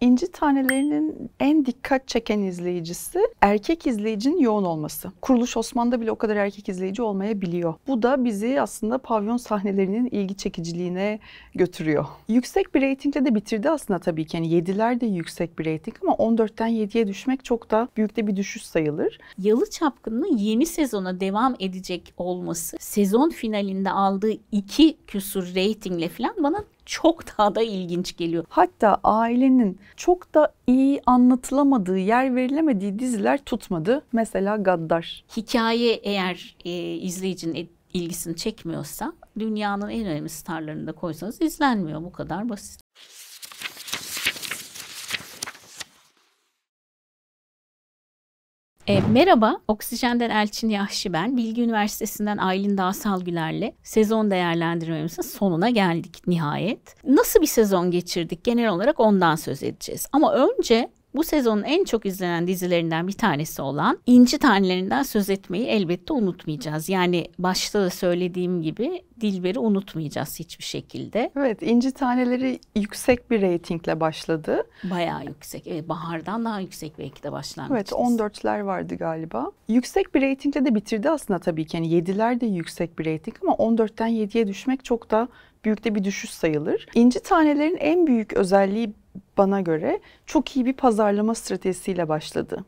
İnci Tanelerinin en dikkat çeken izleyicisi erkek izleyicinin yoğun olması. Kuruluş Osman'da bile o kadar erkek izleyici olmayabiliyor. Bu da bizi aslında pavyon sahnelerinin ilgi çekiciliğine götürüyor. Yüksek bir reytingle de bitirdi aslında tabii ki. Yani 7'ler de yüksek bir reyting ama 14'ten 7'ye düşmek çok da büyük de bir düşüş sayılır. Yalı Çapkın'ın yeni sezona devam edecek olması, sezon finalinde aldığı iki küsur reytingle falan bana çok daha da ilginç geliyor. Hatta ailenin çok da iyi anlatılamadığı, yer verilemediği diziler tutmadı. Mesela Gaddar. Hikaye eğer e, izleyicinin ilgisini çekmiyorsa dünyanın en önemli starlarını da koysanız izlenmiyor. Bu kadar basit. E, merhaba, Oksijenden Elçin Yahşi ben. Bilgi Üniversitesi'nden Aylin Dağsal Güler'le sezon değerlendirmemizin sonuna geldik nihayet. Nasıl bir sezon geçirdik? Genel olarak ondan söz edeceğiz. Ama önce bu sezonun en çok izlenen dizilerinden bir tanesi olan İnci Tanelerinden söz etmeyi elbette unutmayacağız. Yani başta da söylediğim gibi Dilber'i unutmayacağız hiçbir şekilde. Evet İnci Taneleri yüksek bir reytingle başladı. Bayağı yüksek. Evet, bahardan daha yüksek belki de başlangıç. Evet 14'ler vardı galiba. Yüksek bir reytingle de bitirdi aslında tabii ki. Yani 7'ler de yüksek bir reyting ama 14'ten 7'ye düşmek çok da büyük de bir düşüş sayılır. İnci Tanelerin en büyük özelliği bana göre çok iyi bir pazarlama stratejisiyle başladı.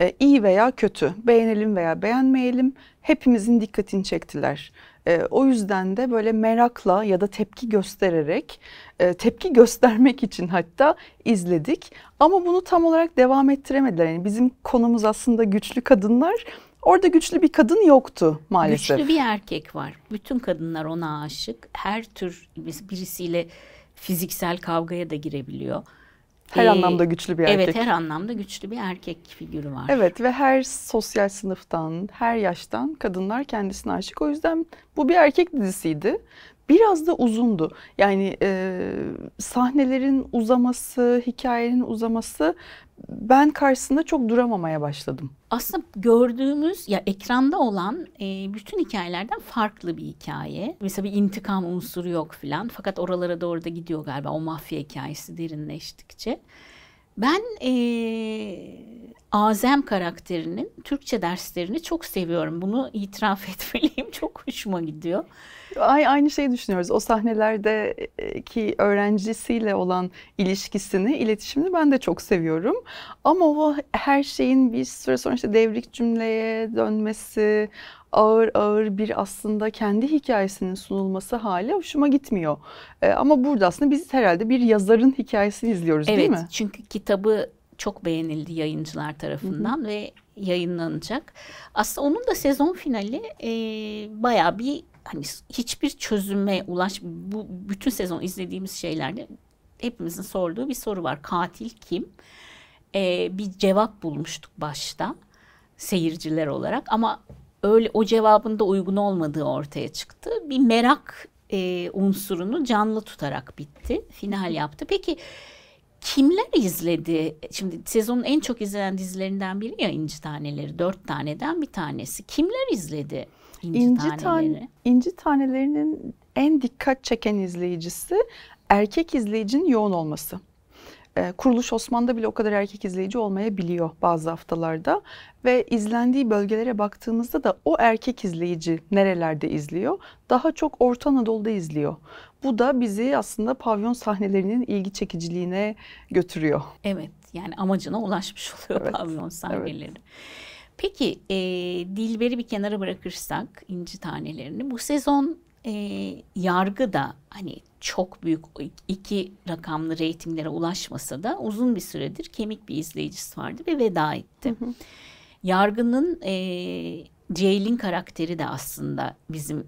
Ee, iyi veya kötü, beğenelim veya beğenmeyelim hepimizin dikkatini çektiler. E, o yüzden de böyle merakla ya da tepki göstererek, e, tepki göstermek için hatta izledik. Ama bunu tam olarak devam ettiremediler. Yani bizim konumuz aslında güçlü kadınlar. Orada güçlü bir kadın yoktu maalesef. Güçlü bir erkek var. Bütün kadınlar ona aşık. Her tür birisiyle fiziksel kavgaya da girebiliyor. Her ee, anlamda güçlü bir erkek. Evet her anlamda güçlü bir erkek figürü var. Evet ve her sosyal sınıftan, her yaştan kadınlar kendisine aşık. O yüzden bu bir erkek dizisiydi biraz da uzundu. Yani e, sahnelerin uzaması, hikayenin uzaması ben karşısında çok duramamaya başladım. Aslında gördüğümüz ya ekranda olan e, bütün hikayelerden farklı bir hikaye. Mesela bir intikam unsuru yok filan. Fakat oralara doğru da gidiyor galiba o mafya hikayesi derinleştikçe. Ben e, Azem karakterinin Türkçe derslerini çok seviyorum. Bunu itiraf etmeliyim. Çok hoşuma gidiyor. Ay aynı şeyi düşünüyoruz. O sahnelerdeki öğrencisiyle olan ilişkisini, iletişimini ben de çok seviyorum. Ama o her şeyin bir süre sonra işte devrik cümleye dönmesi, ağır ağır bir aslında kendi hikayesinin sunulması hali hoşuma gitmiyor. E, ama burada aslında biz herhalde bir yazarın hikayesini izliyoruz evet, değil mi? Evet çünkü kitabı çok beğenildi yayıncılar tarafından hı hı. ve yayınlanacak. Aslında onun da sezon finali e, bayağı bir hani hiçbir çözüme ulaş bu bütün sezon izlediğimiz şeylerde hepimizin sorduğu bir soru var. Katil kim? E, bir cevap bulmuştuk başta seyirciler olarak ama öyle o cevabın da uygun olmadığı ortaya çıktı. Bir merak e, unsurunu canlı tutarak bitti. Final yaptı. Peki kimler izledi? Şimdi sezonun en çok izlenen dizilerinden biri ya İnci Taneleri. Dört taneden bir tanesi. Kimler izledi İnci, İnci Taneleri? Tan İnci Taneleri'nin en dikkat çeken izleyicisi erkek izleyicinin yoğun olması. E, kuruluş Osman'da bile o kadar erkek izleyici olmayabiliyor bazı haftalarda. Ve izlendiği bölgelere baktığımızda da o erkek izleyici nerelerde izliyor? Daha çok Orta Anadolu'da izliyor. Bu da bizi aslında pavyon sahnelerinin ilgi çekiciliğine götürüyor. Evet yani amacına ulaşmış oluyor evet, pavyon sahneleri. Evet. Peki e, Dilber'i bir kenara bırakırsak inci tanelerini bu sezon e, yargı da hani çok büyük iki rakamlı reytinglere ulaşmasa da uzun bir süredir kemik bir izleyicisi vardı ve veda etti. Yargının e, Ceylin karakteri de aslında bizim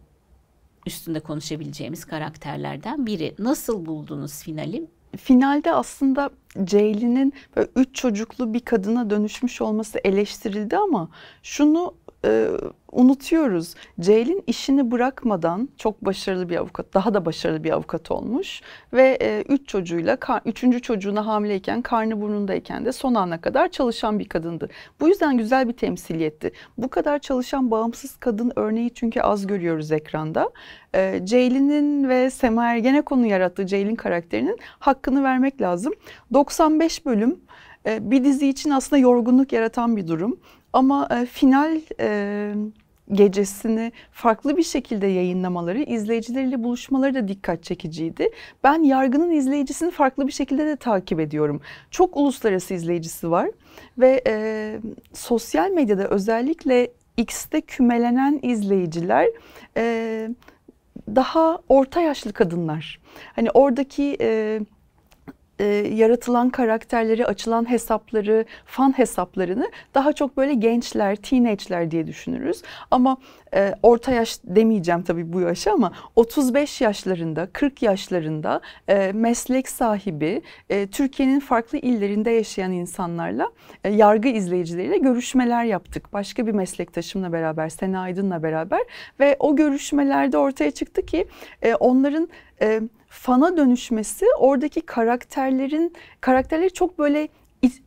üstünde konuşabileceğimiz karakterlerden biri. Nasıl buldunuz finali? Finalde aslında Ceylin'in üç çocuklu bir kadına dönüşmüş olması eleştirildi ama şunu e, unutuyoruz. Ceylin işini bırakmadan çok başarılı bir avukat, daha da başarılı bir avukat olmuş ve e, üç çocuğuyla, üçüncü çocuğuna hamileyken, karnı burnundayken de son ana kadar çalışan bir kadındı. Bu yüzden güzel bir temsiliyetti. Bu kadar çalışan bağımsız kadın örneği çünkü az görüyoruz ekranda. E, Ceylin'in ve Sema Ergenekon'un yarattığı Ceylin karakterinin hakkını vermek lazım. 95 bölüm e, bir dizi için aslında yorgunluk yaratan bir durum. Ama e, final e, gecesini farklı bir şekilde yayınlamaları, izleyicileriyle buluşmaları da dikkat çekiciydi. Ben yargının izleyicisini farklı bir şekilde de takip ediyorum. Çok uluslararası izleyicisi var ve e, sosyal medyada özellikle X'te kümelenen izleyiciler e, daha orta yaşlı kadınlar. Hani oradaki e, e, yaratılan karakterleri, açılan hesapları, fan hesaplarını daha çok böyle gençler, teenage'ler diye düşünürüz. Ama e, orta yaş demeyeceğim tabii bu yaşı ama 35 yaşlarında, 40 yaşlarında e, meslek sahibi, e, Türkiye'nin farklı illerinde yaşayan insanlarla, e, yargı izleyicileriyle görüşmeler yaptık. Başka bir meslektaşımla beraber, Sena Aydın'la beraber ve o görüşmelerde ortaya çıktı ki e, onların... E, fana dönüşmesi oradaki karakterlerin karakterleri çok böyle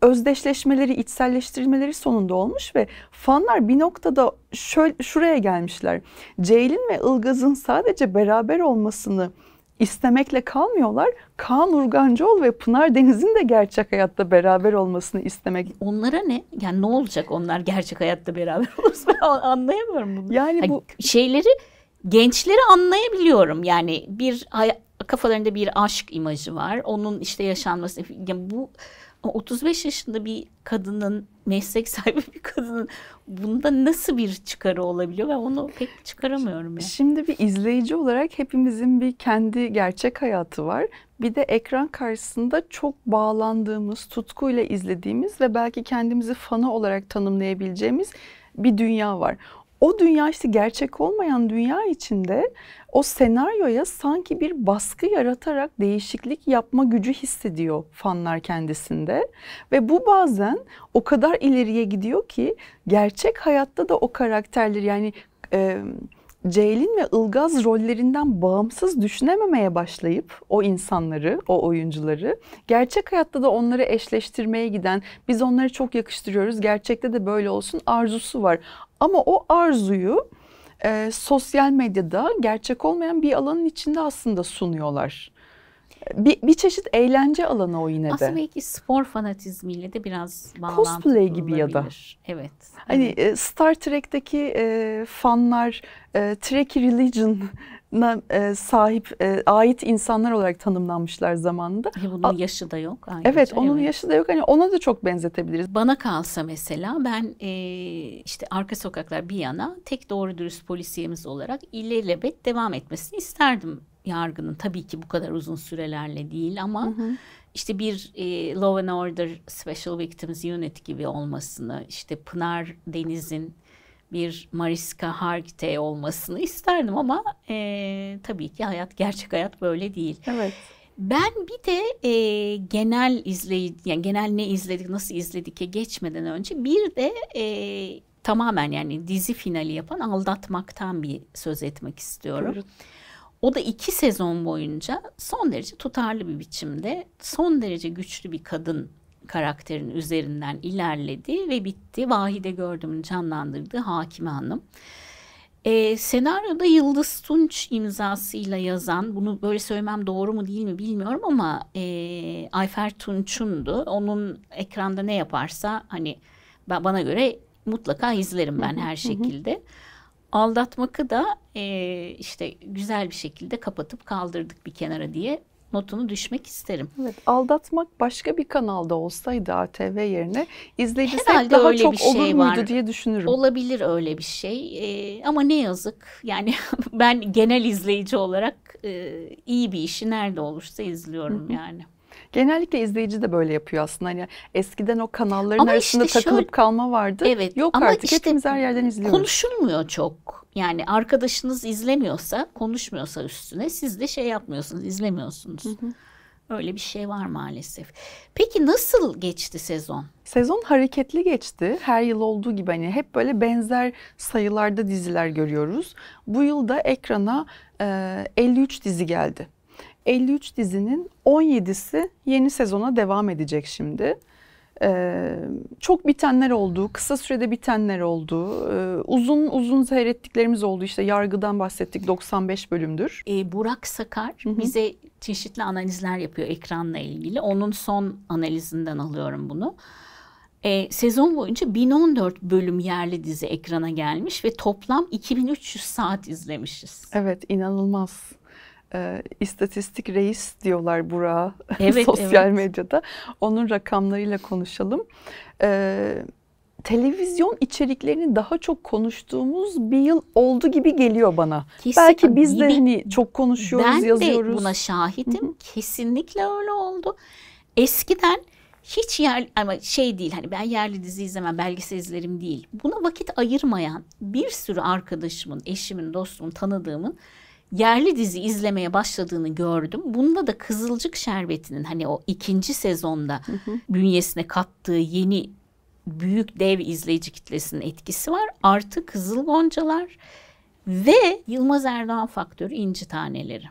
özdeşleşmeleri, içselleştirmeleri sonunda olmuş ve fanlar bir noktada şöyle, şuraya gelmişler. Ceylin ve Ilgaz'ın sadece beraber olmasını istemekle kalmıyorlar. Kaan Urgancıoğlu ve Pınar Deniz'in de gerçek hayatta beraber olmasını istemek. Onlara ne? Yani ne olacak onlar gerçek hayatta beraber olursa ben anlayamıyorum bunu. Yani bu ha, şeyleri gençleri anlayabiliyorum. Yani bir kafalarında bir aşk imajı var. Onun işte yaşanması yani bu 35 yaşında bir kadının meslek sahibi bir kadının bunda nasıl bir çıkarı olabiliyor ve onu pek çıkaramıyorum. Yani. Şimdi bir izleyici olarak hepimizin bir kendi gerçek hayatı var. Bir de ekran karşısında çok bağlandığımız, tutkuyla izlediğimiz ve belki kendimizi fana olarak tanımlayabileceğimiz bir dünya var. O dünya işte gerçek olmayan dünya içinde o senaryoya sanki bir baskı yaratarak değişiklik yapma gücü hissediyor fanlar kendisinde. Ve bu bazen o kadar ileriye gidiyor ki gerçek hayatta da o karakterler yani... E, Ceylin ve Ilgaz rollerinden bağımsız düşünememeye başlayıp o insanları, o oyuncuları gerçek hayatta da onları eşleştirmeye giden biz onları çok yakıştırıyoruz gerçekte de böyle olsun arzusu var. Ama o arzuyu e, sosyal medyada gerçek olmayan bir alanın içinde aslında sunuyorlar bir, bir çeşit eğlence alanı o yine de. Aslında belki spor fanatizmiyle de biraz bağlantılı Cosplay gibi ya da. Evet. Hani evet. E, Star Trek'teki e, fanlar e, Trek Religion'a e, sahip, e, ait insanlar olarak tanımlanmışlar zamanında. E bunun yaşı da yok. Ayrıca. Evet onun evet. yaşı da yok. Hani ona da çok benzetebiliriz. Bana kalsa mesela ben e, işte arka sokaklar bir yana tek doğru dürüst polisiyemiz olarak ilelebet devam etmesini isterdim yargının tabii ki bu kadar uzun sürelerle değil ama hı hı. işte bir e, Law and Order Special Victims Unit gibi olmasını işte Pınar Deniz'in bir Mariska Hargitay olmasını isterdim ama e, tabii ki hayat gerçek hayat böyle değil. Evet. Ben bir de e, genel izleyici yani genel ne izledik nasıl izledik'e geçmeden önce bir de e, tamamen yani dizi finali yapan aldatmaktan bir söz etmek istiyorum. Buyurun. O da iki sezon boyunca son derece tutarlı bir biçimde son derece güçlü bir kadın karakterin üzerinden ilerledi ve bitti. Vahide Gördüm'ün canlandırdığı Hakime Hanım. Ee, senaryoda Yıldız Tunç imzasıyla yazan, bunu böyle söylemem doğru mu değil mi bilmiyorum ama e, Ayfer Tunç'undu. Onun ekranda ne yaparsa hani bana göre mutlaka izlerim ben her şekilde aldatmakı da e, işte güzel bir şekilde kapatıp kaldırdık bir kenara diye notunu düşmek isterim. Evet, aldatmak başka bir kanalda olsaydı ATV yerine izleyicisi daha öyle çok bir şey olur var. muydu diye düşünürüm. Olabilir öyle bir şey ee, ama ne yazık yani ben genel izleyici olarak e, iyi bir işi nerede olursa izliyorum Hı-hı. yani. Genellikle izleyici de böyle yapıyor aslında. Hani eskiden o kanalların ama arasında işte takılıp şöyle, kalma vardı. Evet. Yok ama artık işte, hepimiz her yerden izliyoruz. Konuşulmuyor çok. Yani arkadaşınız izlemiyorsa, konuşmuyorsa üstüne siz de şey yapmıyorsunuz, izlemiyorsunuz. Öyle bir şey var maalesef. Peki nasıl geçti sezon? Sezon hareketli geçti. Her yıl olduğu gibi hani hep böyle benzer sayılarda diziler görüyoruz. Bu yıl da ekrana e, 53 dizi geldi. 53 dizinin 17'si yeni sezona devam edecek şimdi. Ee, çok bitenler oldu, kısa sürede bitenler oldu, ee, uzun uzun seyrettiklerimiz oldu. İşte Yargı'dan bahsettik 95 bölümdür. Ee, Burak Sakar Hı-hı. bize çeşitli analizler yapıyor ekranla ilgili. Onun son analizinden alıyorum bunu. Ee, sezon boyunca 1014 bölüm yerli dizi ekrana gelmiş ve toplam 2300 saat izlemişiz. Evet inanılmaz e, istatistik reis diyorlar Burak'a evet, sosyal evet. medyada. Onun rakamlarıyla konuşalım. Evet televizyon içeriklerini daha çok konuştuğumuz bir yıl oldu gibi geliyor bana. Kesin, Belki biz de hani çok konuşuyoruz, ben yazıyoruz. Ben de buna şahidim. Hı-hı. Kesinlikle öyle oldu. Eskiden hiç yer ama şey değil hani ben yerli dizi izlemem, belgesel izlerim değil. Buna vakit ayırmayan bir sürü arkadaşımın, eşimin, dostumun, tanıdığımın yerli dizi izlemeye başladığını gördüm. Bunda da Kızılcık Şerbeti'nin hani o ikinci sezonda hı hı. bünyesine kattığı yeni büyük dev izleyici kitlesinin etkisi var. Artı Kızıl Goncalar ve Yılmaz Erdoğan faktörü inci taneleri.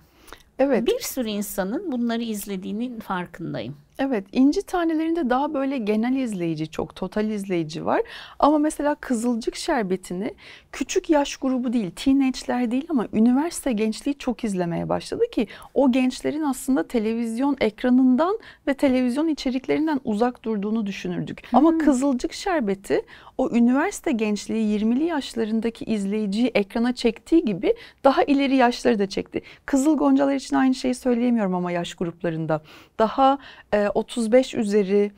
Evet. Bir sürü insanın bunları izlediğinin farkındayım. Evet, inci tanelerinde daha böyle genel izleyici çok, total izleyici var. Ama mesela Kızılcık Şerbeti'ni küçük yaş grubu değil, teenage'ler değil ama üniversite gençliği çok izlemeye başladı ki o gençlerin aslında televizyon ekranından ve televizyon içeriklerinden uzak durduğunu düşünürdük. Hmm. Ama Kızılcık Şerbeti o üniversite gençliği 20'li yaşlarındaki izleyiciyi ekrana çektiği gibi daha ileri yaşları da çekti. Kızıl Goncalar için aynı şeyi söyleyemiyorum ama yaş gruplarında. Daha e, 35 ee, üzeri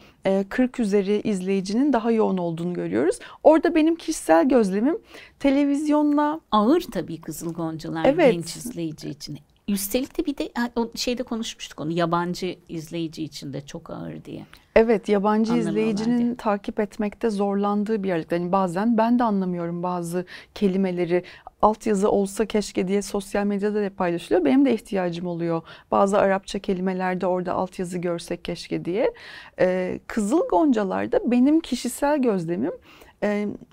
40 e, üzeri izleyicinin daha yoğun olduğunu görüyoruz. Orada benim kişisel gözlemim televizyonla ağır tabii kızıl goncalar evet. genç izleyici için Üstelik de bir de şeyde konuşmuştuk onu yabancı izleyici için de çok ağır diye. Evet yabancı izleyicinin diye. takip etmekte zorlandığı bir yerlik. Yani bazen ben de anlamıyorum bazı kelimeleri altyazı olsa keşke diye sosyal medyada da paylaşılıyor. Benim de ihtiyacım oluyor. Bazı Arapça kelimelerde orada altyazı görsek keşke diye. Ee, Kızıl Goncalar'da benim kişisel gözlemim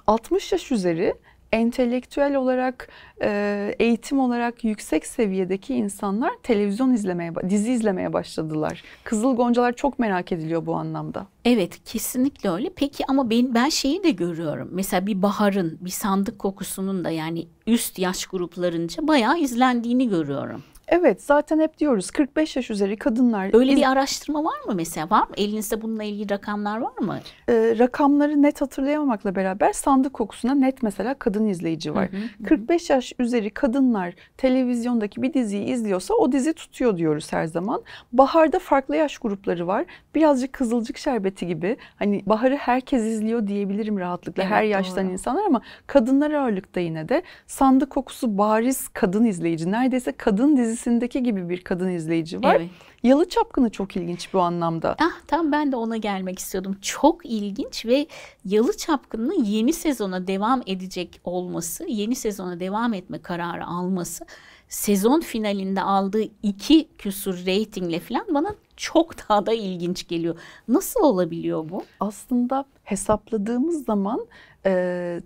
60 e, yaş üzeri entelektüel olarak, e, eğitim olarak yüksek seviyedeki insanlar televizyon izlemeye, dizi izlemeye başladılar. Kızıl Goncalar çok merak ediliyor bu anlamda. Evet kesinlikle öyle. Peki ama ben, ben şeyi de görüyorum. Mesela bir baharın, bir sandık kokusunun da yani üst yaş gruplarınca bayağı izlendiğini görüyorum. Evet zaten hep diyoruz 45 yaş üzeri kadınlar. Öyle bir araştırma var mı mesela var mı? Elinizde bununla ilgili rakamlar var mı? Ee, rakamları net hatırlayamamakla beraber sandık kokusuna net mesela kadın izleyici var. Hı hı, 45 yaş üzeri kadınlar televizyondaki bir diziyi izliyorsa o dizi tutuyor diyoruz her zaman. Baharda farklı yaş grupları var. Birazcık kızılcık şerbeti gibi hani baharı herkes izliyor diyebilirim rahatlıkla evet, her yaştan doğru. insanlar ama kadınlar ağırlıkta yine de sandık kokusu bariz kadın izleyici neredeyse kadın dizisi dizisindeki gibi bir kadın izleyici var. Evet. Yalı Çapkını çok ilginç bu anlamda. Ah tam ben de ona gelmek istiyordum. Çok ilginç ve Yalı Çapkının yeni sezona devam edecek olması, yeni sezona devam etme kararı alması sezon finalinde aldığı iki küsur reytingle falan bana çok daha da ilginç geliyor. Nasıl olabiliyor bu? Aslında hesapladığımız zaman e,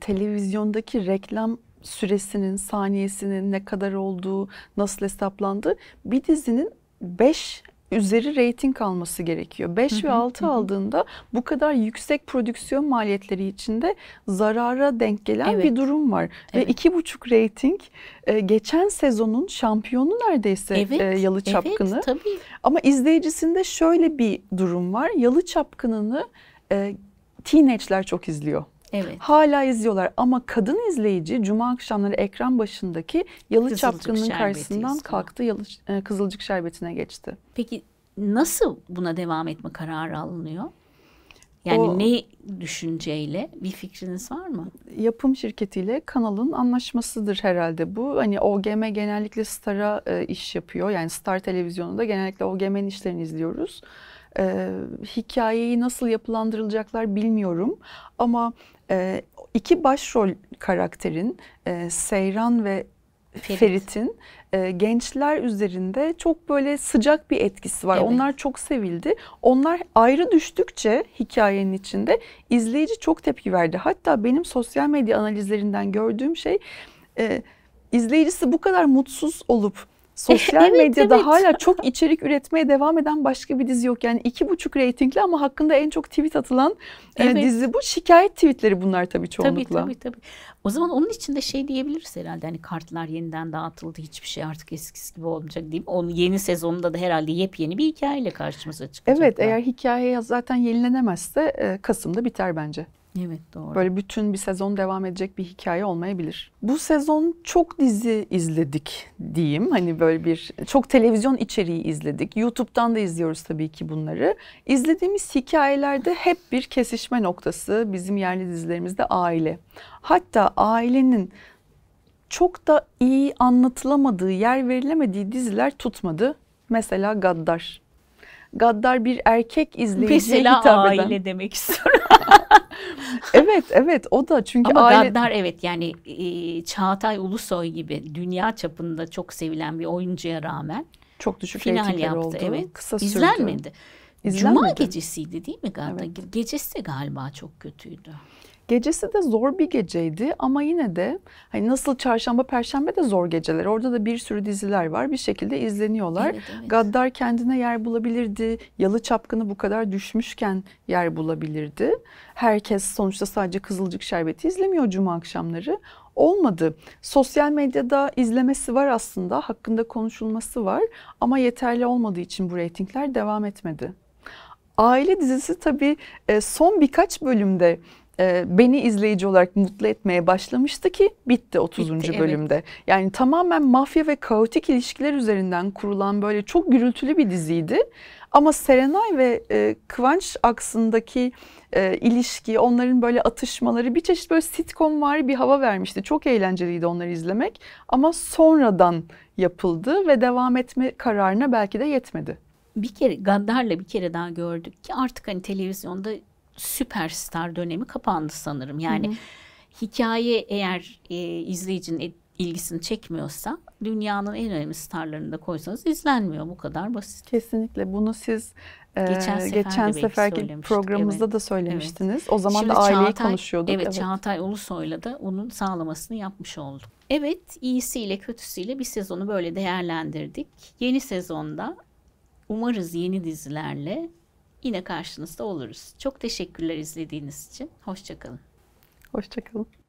televizyondaki reklam süresinin, saniyesinin ne kadar olduğu, nasıl hesaplandığı bir dizinin 5 üzeri reyting alması gerekiyor. 5 ve 6 aldığında bu kadar yüksek prodüksiyon maliyetleri içinde zarara denk gelen evet. bir durum var. Evet. Ve 2,5 reyting e, geçen sezonun şampiyonu neredeyse e, evet. Yalı Çapkını. Evet, tabii. Ama izleyicisinde şöyle bir durum var. Yalı Çapkını'nı e, teenage'ler çok izliyor. Evet. Hala izliyorlar ama kadın izleyici cuma akşamları ekran başındaki Yalı Kızılcık Çapkın'ın karşısından istiyor. kalktı Yalı, e, Kızılcık Şerbeti'ne geçti. Peki nasıl buna devam etme kararı alınıyor? Yani o, ne düşünceyle bir fikriniz var mı? Yapım şirketiyle kanalın anlaşmasıdır herhalde bu. Hani OGM genellikle Star'a e, iş yapıyor. Yani Star televizyonunda genellikle OGM'nin işlerini izliyoruz. E, hikayeyi nasıl yapılandırılacaklar bilmiyorum. Ama e, iki başrol karakterin e, Seyran ve Ferit. Ferit'in e, gençler üzerinde çok böyle sıcak bir etkisi var. Evet. Onlar çok sevildi. Onlar ayrı düştükçe hikayenin içinde izleyici çok tepki verdi. Hatta benim sosyal medya analizlerinden gördüğüm şey e, izleyicisi bu kadar mutsuz olup sosyal evet, medyada evet. hala çok içerik üretmeye devam eden başka bir dizi yok. Yani iki buçuk reytingli ama hakkında en çok tweet atılan e, evet. dizi bu. Şikayet tweetleri bunlar tabii çoğunlukla. Tabii tabii tabii. O zaman onun için de şey diyebiliriz herhalde hani kartlar yeniden dağıtıldı hiçbir şey artık eskisi gibi olmayacak değil mi? Onun yeni sezonunda da herhalde yepyeni bir hikayeyle karşımıza çıkacak. Evet eğer hikaye zaten yenilenemezse e, Kasım'da biter bence. Evet doğru. Böyle bütün bir sezon devam edecek bir hikaye olmayabilir. Bu sezon çok dizi izledik diyeyim. Hani böyle bir çok televizyon içeriği izledik. YouTube'dan da izliyoruz tabii ki bunları. İzlediğimiz hikayelerde hep bir kesişme noktası bizim yerli dizilerimizde aile. Hatta ailenin çok da iyi anlatılamadığı, yer verilemediği diziler tutmadı. Mesela Gaddar gaddar bir erkek izleyiciye Mesela hitap eden. aile demek istiyorum. evet evet o da çünkü Ama aile... gaddar evet yani e, Çağatay Ulusoy gibi dünya çapında çok sevilen bir oyuncuya rağmen çok düşük final yaptı. Oldu. Evet. Kısa sürdü. İzlenmedi. İzlenmedi. Cuma gecesiydi değil mi galiba? Evet. Gecesi galiba çok kötüydü. Gecesi de zor bir geceydi ama yine de hani nasıl çarşamba perşembe de zor geceler. Orada da bir sürü diziler var. Bir şekilde izleniyorlar. Evet, evet. Gaddar kendine yer bulabilirdi. Yalı çapkını bu kadar düşmüşken yer bulabilirdi. Herkes sonuçta sadece Kızılcık Şerbeti izlemiyor cuma akşamları olmadı. Sosyal medyada izlemesi var aslında, hakkında konuşulması var ama yeterli olmadığı için bu reytingler devam etmedi. Aile dizisi tabii e, son birkaç bölümde e, beni izleyici olarak mutlu etmeye başlamıştı ki bitti 30. Bitti, bölümde. Evet. Yani tamamen mafya ve kaotik ilişkiler üzerinden kurulan böyle çok gürültülü bir diziydi. Ama Serenay ve e, Kıvanç aksındaki e, ilişki, onların böyle atışmaları bir çeşit böyle sitcom var bir hava vermişti. Çok eğlenceliydi onları izlemek ama sonradan yapıldı ve devam etme kararına belki de yetmedi. Bir kere Gaddar'la bir kere daha gördük ki artık hani televizyonda süperstar dönemi kapandı sanırım. Yani hı hı. hikaye eğer e, izleyicinin ilgisini çekmiyorsa dünyanın en önemli starlarını da koysanız izlenmiyor. Bu kadar basit. Kesinlikle bunu siz e, geçen, sefer geçen seferki programımızda evet. da söylemiştiniz. Evet. O zaman Şimdi da aileyi Çağatay, konuşuyorduk. Evet, evet Çağatay Ulusoy'la da onun sağlamasını yapmış olduk. Evet iyisiyle kötüsüyle bir sezonu böyle değerlendirdik. Yeni sezonda umarız yeni dizilerle yine karşınızda oluruz. Çok teşekkürler izlediğiniz için. Hoşçakalın. Hoşçakalın.